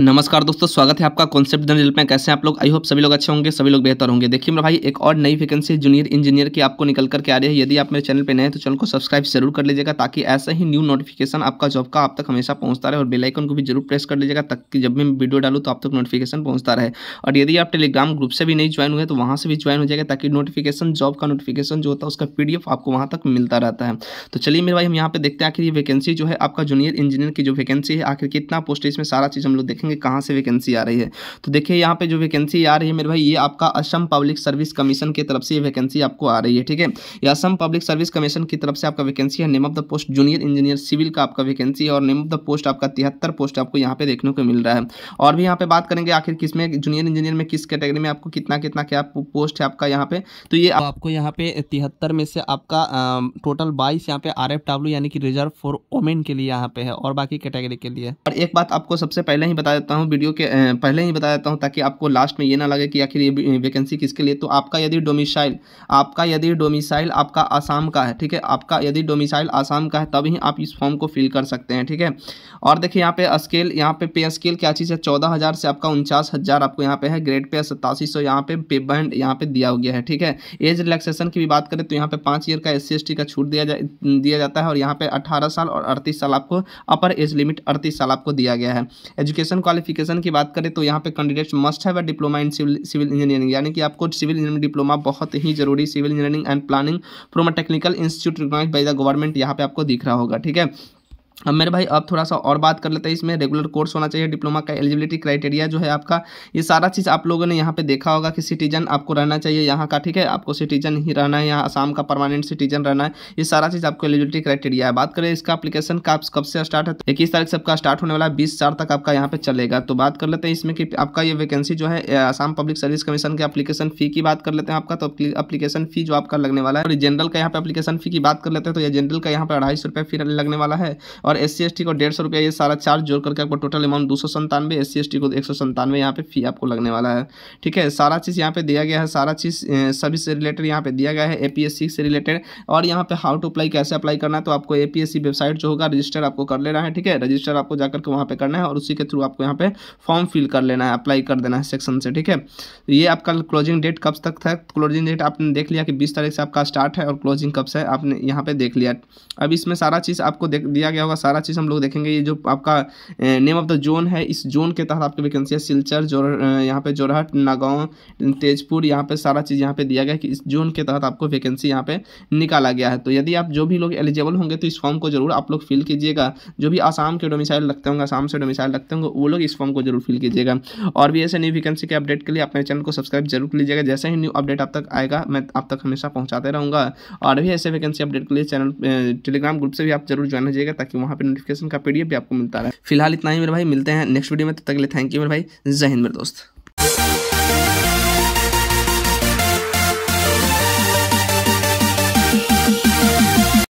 नमस्कार दोस्तों स्वागत है आपका कॉन्सेप्ट जनरल में कैसे आप लोग आई होप सभी लोग अच्छे होंगे सभी लोग बेहतर होंगे देखिए मेरा भाई एक और नई वैकेंसी जूनियर इंजीनियर की आपको निकल करके आ रही है यदि आप मेरे चैनल पे नए हैं तो चैनल को सब्सक्राइब जरूर कर लीजिएगा ताकि ऐसे ही न्यू नोटिफिकेशन आपका जॉब का आप तक हमेशा पहुंचता रहे और बेलाइकन को भी जरूर प्रेस कर लीजिएगा ताकि जब मैं वीडियो डालू तो आप तक नोटिफिकेशन पहुँचता रहे और यदि आप टेलीग्राम ग्रुप से भी नहीं ज्वाइन हुए तो वहाँ से भी ज्वाइन हो जाएगा ताकि नोटिफिकेशन जॉब का नोटिफिकेशन जो होता है उसका पी आपको वहाँ तक मिलता रहता है तो चलिए मेरे भाई हम यहाँ पे देखते हैं आखिर ये वैकेंसी जो है आपका जूनियर इंजीनियर की जो वैकेंसी है आखिर कितना पोस्ट इसमें सारा चीज़ हम लोग देखें देखेंगे कहाँ से वैकेंसी आ रही है तो देखिए यहाँ पे जो वैकेंसी आ रही है मेरे भाई ये आपका असम पब्लिक सर्विस कमीशन की तरफ से ये वैकेंसी आपको आ रही है ठीक है ये असम पब्लिक सर्विस कमीशन की तरफ से आपका वैकेंसी है name of the post junior engineer civil का आपका वैकेंसी है और नेम ऑफ द पोस्ट आपका तिहत्तर पोस्ट आपको यहाँ पे देखने को मिल रहा है और भी यहाँ पे बात करेंगे आखिर किस में जूनियर इंजीनियर में किस कैटेगरी में आपको कितना कितना क्या पोस्ट है आपका यहाँ पे तो ये आपको यहाँ पे तिहत्तर में से आपका टोटल बाईस यहाँ पे आर एफ यानी कि रिजर्व फॉर वोमेन के लिए यहाँ पे है और बाकी कैटेगरी के लिए और एक बात आपको सबसे पहले ही बता बता देता हूँ वीडियो के पहले ही बता देता हूँ ताकि आपको लास्ट में ये ना लगे कि आखिर ये वैकेंसी किसके लिए तो आपका यदि डोमिसाइल आपका यदि डोमिसाइल आपका आसाम का है ठीक है आपका यदि डोमिसाइल आसाम का है तभी आप इस फॉर्म को फिल कर सकते हैं ठीक है और देखिए यहाँ पे स्केल यहाँ पे पे स्केल क्या चीज़ है चौदह हज़ार से आपका उनचास हज़ार आपको यहाँ पे है ग्रेड पे सतासी सौ यहाँ पे पे बैंड यहाँ पे दिया गया है ठीक है एज रिलैक्सेशन की भी बात करें तो यहाँ पे पाँच ईयर का एस सी का छूट दिया जा दिया जाता है और यहाँ पे अठारह साल और अड़तीस साल आपको अपर एज लिमिट अड़तीस साल आपको दिया गया है एजुकेशन क्वालिफिकेशन की बात करें तो यहाँ पे candidates must have a diploma in civil civil engineering यानी कि आपको सिविल इंजीनियरिंग डिप्लोमा बहुत ही जरूरी civil engineering and planning from a technical institute recognised by the government यहाँ पे आपको दिख रहा होगा ठीक है अब मेरे भाई अब थोड़ा सा और बात कर लेते हैं इसमें रेगुलर कोर्स होना चाहिए डिप्लोमा का एलिजिबिलिटी क्राइटेरिया जो है आपका ये सारा चीज़ आप लोगों ने यहाँ पे देखा होगा कि सिटीजन आपको रहना चाहिए यहाँ का ठीक है आपको सिटीजन ही रहना है यहाँ आसाम का परमानेंट सिटीजन रहना है ये सारा चीज़ आपको एलिजिबिलिटी क्राइटेरिया है बात करें इसका अपलीकेशन का कब से स्टार्ट है इक्कीस तारीख से आपका स्टार्ट होने वाला है बीस चार तक आपका यहाँ पर चलेगा तो बात कर लेते हैं इसमें कि आपका ये वैकेंसी जो है आसाम पब्लिक सर्विस कमीशन के अपलीकेशन फी की बात कर लेते हैं आपका तो अपलीकेशन फी जो आपका लगने वाला है और जनरल का यहाँ पे अपलीकेशन फी की बात कर लेते हैं तो ये जनरल का यहाँ पर अढ़ाई सौ फी लगने वाला है और एस सी को डेढ़ सौ रुपया ये सारा चार्ज जोड़ करके आपको टोटल अमाउंट दो सौ संतानवे एस सी को एक सौ संतानवे यहाँ पे फी आपको लगने वाला है ठीक है सारा चीज़ यहाँ पे दिया गया है सारा चीज़ सभी से रिलेटेड यहाँ पे दिया गया है ए से रिलेटेड और यहाँ पे हाउ टू अप्लाई कैसे अप्लाई करना है तो आपको ए वेबसाइट जो होगा रजिस्टर आपको कर लेना है ठीक है रजिस्टर आपको जाकर के वहाँ पर करना है और उसी के थ्रू आपको यहाँ पे फॉर्म फिल कर लेना है अप्लाई कर देना है सेक्शन से ठीक है तो ये आपका क्लोजिंग डेट कब तक था क्लोजिंग डेट आपने देख लिया कि बीस तारीख से आपका स्टार्ट है और क्लोजिंग कब से आपने यहाँ पे देख लिया अब इसमें सारा चीज़ आपको दिया गया होगा होगा सारा चीज़ हम लोग देखेंगे ये जो आपका नेम ऑफ द जोन है इस जोन के तहत आपकी वैकेंसी है सिलचर जोर यहाँ पे जोरहट नागांव तेजपुर यहाँ पे सारा चीज़ यहाँ पे दिया गया कि इस जोन के तहत आपको वैकेंसी यहाँ पे निकाला गया है तो यदि आप जो भी लोग एलिजिबल होंगे तो इस फॉर्म को जरूर आप लोग फिल कीजिएगा जो भी आसाम के डोमिसाइल रखते होंगे आसाम से डोमिसाइल रखते होंगे वो लोग इस फॉर्म को जरूर फिल कीजिएगा और भी ऐसे न्यू वैकेंसी के अपडेट के लिए अपने चैनल को सब्सक्राइब जरूर कर लीजिएगा जैसे ही न्यू अपडेट आप तक आएगा मैं आप तक हमेशा पहुँचाते रहूँगा और भी ऐसे वैकेंसी अपडेट के लिए चैनल टेलीग्राम ग्रुप से भी आप जरूर ज्वाइन हो जाएगा ताकि वहाँ पे नोटिफिकेशन का पीडीएफ भी आपको मिलता है फिलहाल इतना ही मेरे भाई मिलते हैं नेक्स्ट वीडियो में तब तक के लिए थैंक यू मेरे भाई जय हिंद मेरे दोस्त